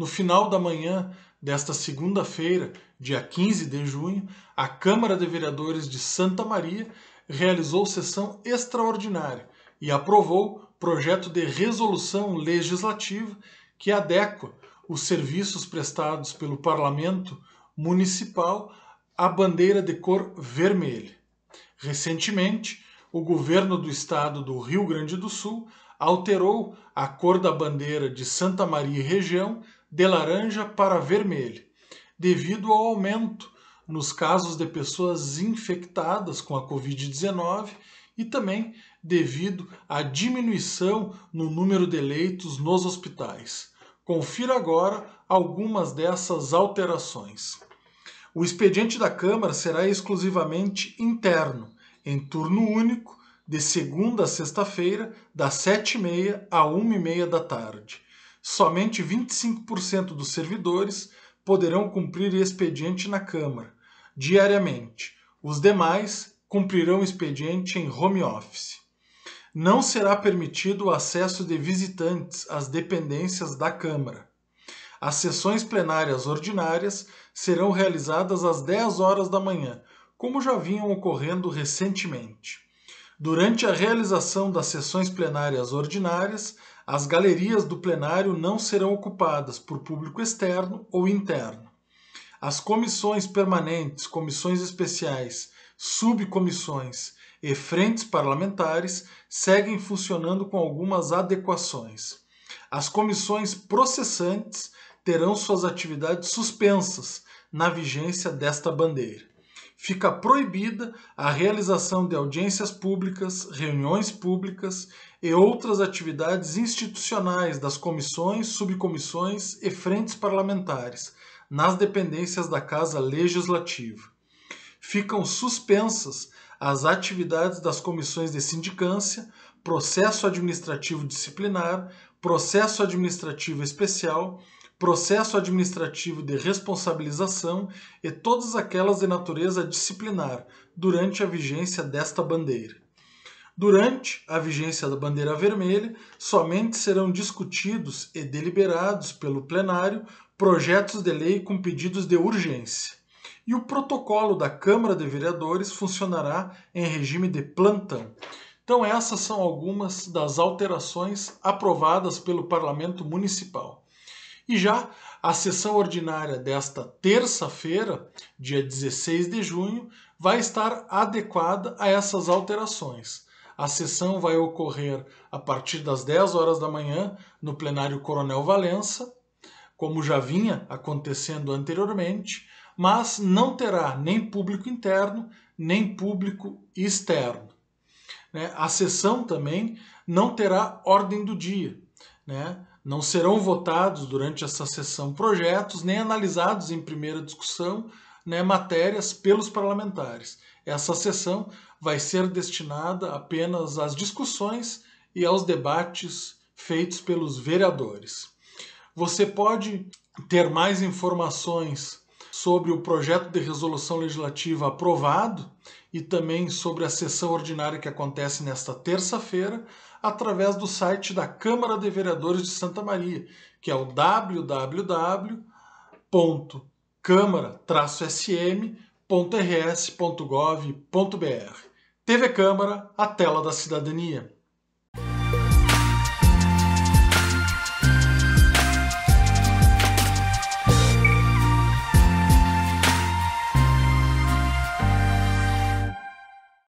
No final da manhã desta segunda-feira, dia 15 de junho, a Câmara de Vereadores de Santa Maria realizou sessão extraordinária e aprovou projeto de resolução legislativa que adequa os serviços prestados pelo Parlamento Municipal à bandeira de cor vermelha. Recentemente, o governo do estado do Rio Grande do Sul alterou a cor da bandeira de Santa Maria e região de laranja para vermelho, devido ao aumento nos casos de pessoas infectadas com a Covid-19 e também devido à diminuição no número de leitos nos hospitais. Confira agora algumas dessas alterações. O expediente da Câmara será exclusivamente interno, em turno único, de segunda a sexta-feira, das 7h30 a 1h30 da tarde. Somente 25% dos servidores poderão cumprir expediente na Câmara, diariamente. Os demais cumprirão expediente em home office. Não será permitido o acesso de visitantes às dependências da Câmara. As sessões plenárias ordinárias serão realizadas às 10 horas da manhã, como já vinham ocorrendo recentemente. Durante a realização das sessões plenárias ordinárias, as galerias do plenário não serão ocupadas por público externo ou interno. As comissões permanentes, comissões especiais, subcomissões e frentes parlamentares seguem funcionando com algumas adequações. As comissões processantes terão suas atividades suspensas na vigência desta bandeira fica proibida a realização de audiências públicas, reuniões públicas e outras atividades institucionais das comissões, subcomissões e frentes parlamentares nas dependências da Casa Legislativa. Ficam suspensas as atividades das comissões de sindicância, processo administrativo disciplinar, processo administrativo especial processo administrativo de responsabilização e todas aquelas de natureza disciplinar durante a vigência desta bandeira. Durante a vigência da bandeira vermelha, somente serão discutidos e deliberados pelo plenário projetos de lei com pedidos de urgência. E o protocolo da Câmara de Vereadores funcionará em regime de plantão. Então, essas são algumas das alterações aprovadas pelo Parlamento Municipal. E já a sessão ordinária desta terça-feira, dia 16 de junho, vai estar adequada a essas alterações. A sessão vai ocorrer a partir das 10 horas da manhã no plenário Coronel Valença, como já vinha acontecendo anteriormente, mas não terá nem público interno, nem público externo. Né? A sessão também não terá ordem do dia. Né? Não serão votados durante essa sessão projetos nem analisados em primeira discussão né, matérias pelos parlamentares. Essa sessão vai ser destinada apenas às discussões e aos debates feitos pelos vereadores. Você pode ter mais informações sobre o projeto de resolução legislativa aprovado e também sobre a sessão ordinária que acontece nesta terça-feira, através do site da Câmara de Vereadores de Santa Maria, que é o www.câmara-sm.rs.gov.br. TV Câmara, a tela da cidadania.